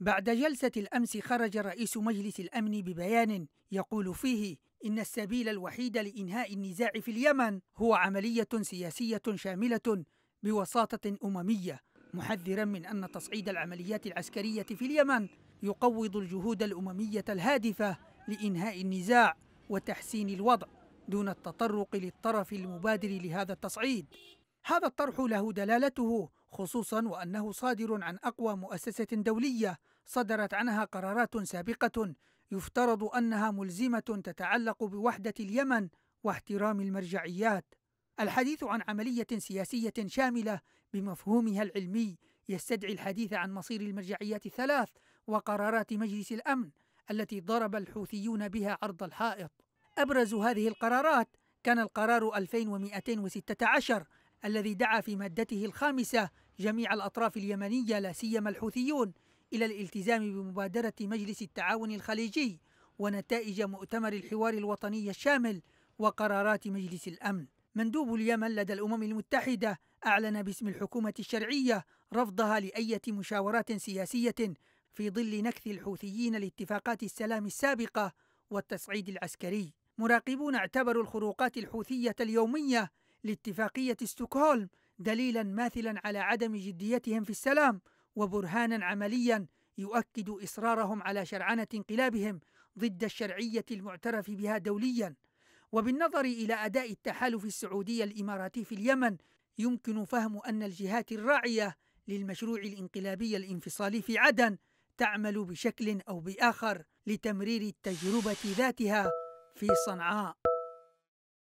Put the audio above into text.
بعد جلسة الأمس خرج رئيس مجلس الأمن ببيان يقول فيه إن السبيل الوحيد لإنهاء النزاع في اليمن هو عملية سياسية شاملة بوساطة أممية محذرا من أن تصعيد العمليات العسكرية في اليمن يقوض الجهود الأممية الهادفة لإنهاء النزاع وتحسين الوضع دون التطرق للطرف المبادر لهذا التصعيد هذا الطرح له دلالته خصوصا وأنه صادر عن أقوى مؤسسة دولية صدرت عنها قرارات سابقة يفترض أنها ملزمة تتعلق بوحدة اليمن واحترام المرجعيات الحديث عن عملية سياسية شاملة بمفهومها العلمي يستدعي الحديث عن مصير المرجعيات الثلاث وقرارات مجلس الأمن التي ضرب الحوثيون بها عرض الحائط أبرز هذه القرارات كان القرار 2216 الذي دعا في مادته الخامسة جميع الأطراف اليمنية لا سيما الحوثيون إلى الالتزام بمبادرة مجلس التعاون الخليجي ونتائج مؤتمر الحوار الوطني الشامل وقرارات مجلس الأمن مندوب اليمن لدى الأمم المتحدة أعلن باسم الحكومة الشرعية رفضها لأية مشاورات سياسية في ظل نكث الحوثيين لاتفاقات السلام السابقة والتصعيد العسكري مراقبون اعتبروا الخروقات الحوثية اليومية لاتفاقية ستوكهولم دليلا ماثلا على عدم جديتهم في السلام وبرهانا عمليا يؤكد إصرارهم على شرعنة انقلابهم ضد الشرعية المعترف بها دوليا وبالنظر إلى أداء التحالف السعودي الإماراتي في اليمن يمكن فهم أن الجهات الراعية للمشروع الانقلابي الانفصالي في عدن تعمل بشكل أو بآخر لتمرير التجربة ذاتها في صنعاء